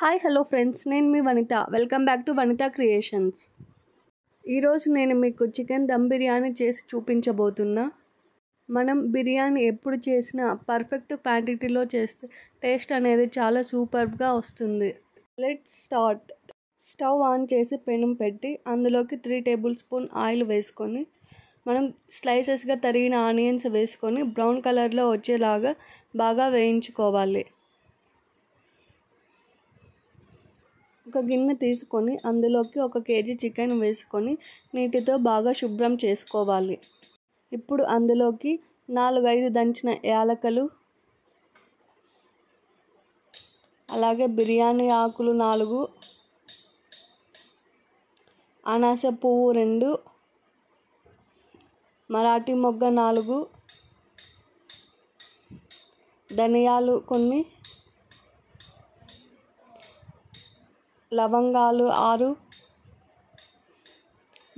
hi hello friends నేను మీ Vanitha welcome back to Vanitha creations ఈరోజు నేను మీకు చికెన్ దమ్ బిర్యానీ చేసి చూపించబోతున్నా మనం బిర్యానీ ఎప్పుడు చేసినా పర్ఫెక్ట్ క్వాంటిటీలో చేస్తే టేస్ట్ అనేది చాలా సూపర్గా వస్తుంది లెట్ స్టార్ట్ స్టవ్ ఆన్ చేసి పెనం పెట్టి అందులోకి త్రీ టేబుల్ స్పూన్ ఆయిల్ వేసుకొని మనం స్లైసెస్గా తరిగిన ఆనియన్స్ వేసుకొని బ్రౌన్ కలర్లో వచ్చేలాగా బాగా వేయించుకోవాలి ఒక గిన్నె తీసుకొని అందులోకి ఒక కేజీ చికెన్ వేసుకొని నీటితో బాగా శుభ్రం చేసుకోవాలి ఇప్పుడు అందులోకి నాలుగైదు దంచిన యాలకలు అలాగే బిర్యానీ ఆకులు నాలుగు అనాస పువ్వు రెండు మరాఠీ మొగ్గ నాలుగు ధనియాలు కొన్ని లవంగాలు ఆరు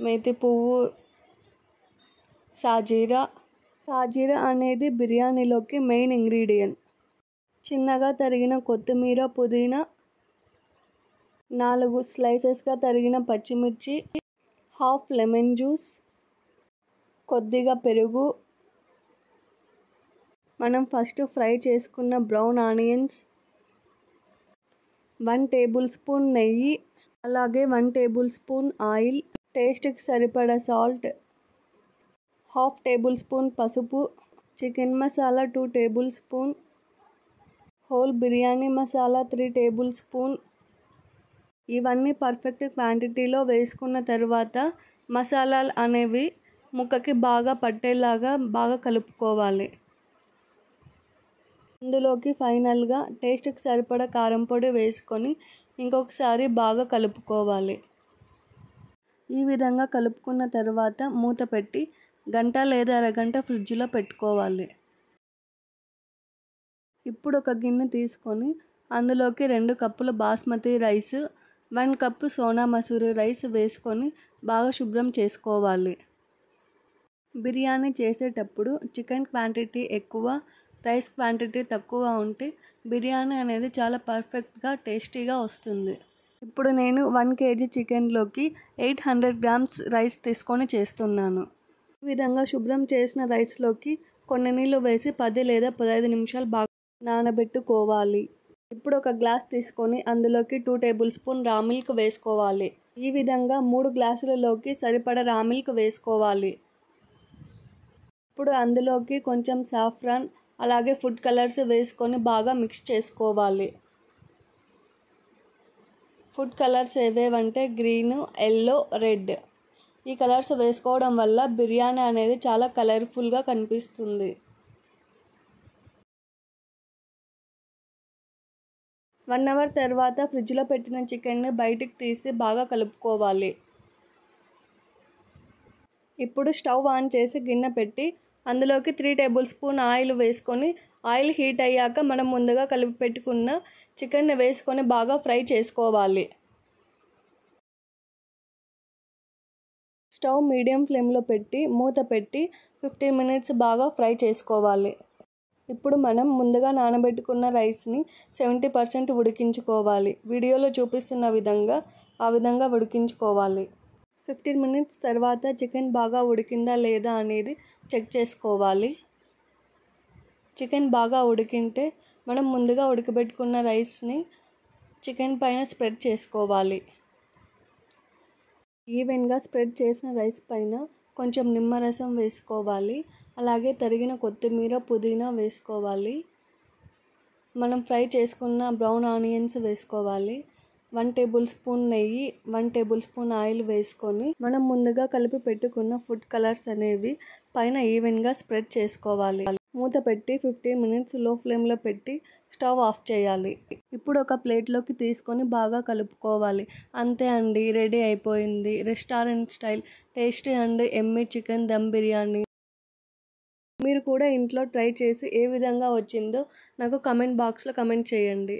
మేతి పువ్వు సాజీరా సాజీరా అనేది బిర్యానీలోకి మెయిన్ ఇంగ్రీడియంట్ చిన్నగా తరిగిన కొత్తిమీర పుదీనా నాలుగు స్లైసెస్గా తరిగిన పచ్చిమిర్చి హాఫ్ లెమన్ జ్యూస్ కొద్దిగా పెరుగు మనం ఫస్ట్ ఫ్రై చేసుకున్న brown onions one tablespoon నెయ్యి అలాగే వన్ టేబుల్ స్పూన్ ఆయిల్ టేస్ట్కి సరిపడా సాల్ట్ హాఫ్ టేబుల్ స్పూన్ పసుపు chicken masala two tablespoon whole biryani masala three tablespoon ఇవన్నీ పర్ఫెక్ట్ క్వాంటిటీలో వేసుకున్న తర్వాత మసాలాలు అనేవి ముక్కకి బాగా పట్టేలాగా బాగా కలుపుకోవాలి అందులోకి ఫైనల్గా టేస్ట్కి సరిపడ కారం పొడి వేసుకొని ఇంకొకసారి బాగా కలుపుకోవాలి ఈ విధంగా కలుపుకున్న తర్వాత మూత పెట్టి గంట లేదా అరగంట ఫ్రిడ్జ్లో పెట్టుకోవాలి ఇప్పుడు ఒక గిన్నె తీసుకొని అందులోకి రెండు కప్పుల basmati rice one cup Sona Masuri rice వేసుకొని బాగా శుభ్రం చేసుకోవాలి బిర్యానీ చేసేటప్పుడు చికెన్ క్వాంటిటీ ఎక్కువ రైస్ క్వాంటిటీ తక్కువ ఉంటే బిర్యానీ అనేది చాలా పర్ఫెక్ట్గా టేస్టీగా వస్తుంది ఇప్పుడు నేను వన్ కేజీ చికెన్లోకి ఎయిట్ హండ్రెడ్ గ్రామ్స్ రైస్ తీసుకొని చేస్తున్నాను ఈ విధంగా శుభ్రం చేసిన రైస్లోకి కొన్ని నీళ్ళు వేసి పది లేదా పదహైదు నిమిషాలు బాగా నానబెట్టుకోవాలి ఇప్పుడు ఒక గ్లాస్ తీసుకొని అందులోకి two tablespoon raw milk వేసుకోవాలి ఈ విధంగా మూడు గ్లాసులలోకి సరిపడ రా మిల్క్ వేసుకోవాలి ఇప్పుడు అందులోకి కొంచెం సాఫ్రాన్ అలాగే ఫుడ్ కలర్స్ వేసుకొని బాగా మిక్స్ చేసుకోవాలి ఫుడ్ కలర్స్ ఏవేవంటే గ్రీన్ ఎల్లో రెడ్ ఈ కలర్స్ వేసుకోవడం వల్ల బిర్యానీ అనేది చాలా కలర్ఫుల్గా కనిపిస్తుంది వన్ అవర్ తర్వాత ఫ్రిడ్జ్లో పెట్టిన చికెన్ని బయటికి తీసి బాగా కలుపుకోవాలి ఇప్పుడు స్టవ్ ఆన్ చేసి గిన్నె పెట్టి అందులోకి త్రీ టేబుల్ స్పూన్ ఆయిల్ వేసుకొని ఆయిల్ హీట్ అయ్యాక మనం ముందుగా కలిపి పెట్టుకున్న చికెన్ని వేసుకొని బాగా ఫ్రై చేసుకోవాలి స్టవ్ మీడియం ఫ్లేమ్లో పెట్టి మూత పెట్టి ఫిఫ్టీన్ మినిట్స్ బాగా ఫ్రై చేసుకోవాలి ఇప్పుడు మనం ముందుగా నానబెట్టుకున్న రైస్ని సెవెంటీ పర్సెంట్ ఉడికించుకోవాలి వీడియోలో చూపిస్తున్న విధంగా ఆ విధంగా ఉడికించుకోవాలి ఫిఫ్టీన్ మినిట్స్ తర్వాత చికెన్ బాగా ఉడికిందా లేదా అనేది చెక్ చేసుకోవాలి చికెన్ బాగా ఉడికింటే మనం ముందుగా ఉడకబెట్టుకున్న రైస్ని చికెన్ పైన స్ప్రెడ్ చేసుకోవాలి ఈవెన్గా స్ప్రెడ్ చేసిన రైస్ పైన కొంచెం నిమ్మరసం వేసుకోవాలి అలాగే తరిగిన కొత్తిమీర పుదీనా వేసుకోవాలి మనం ఫ్రై చేసుకున్న బ్రౌన్ ఆనియన్స్ వేసుకోవాలి వన్ టేబుల్ స్పూన్ నెయ్యి వన్ టేబుల్ స్పూన్ ఆయిల్ వేసుకొని మనం ముందుగా కలిపి పెట్టుకున్న ఫుడ్ కలర్స్ అనేవి పైన ఈవెన్గా స్ప్రెడ్ చేసుకోవాలి మూత పెట్టి ఫిఫ్టీన్ మినిట్స్ లో ఫ్లేమ్లో పెట్టి స్టవ్ ఆఫ్ చేయాలి ఇప్పుడు ఒక ప్లేట్లోకి తీసుకొని బాగా కలుపుకోవాలి అంతే అండి రెడీ అయిపోయింది restaurant style tasty and yummy chicken dum biryani మీరు కూడా ఇంట్లో ట్రై చేసి ఏ విధంగా వచ్చిందో నాకు కమెంట్ బాక్స్లో కమెంట్ చేయండి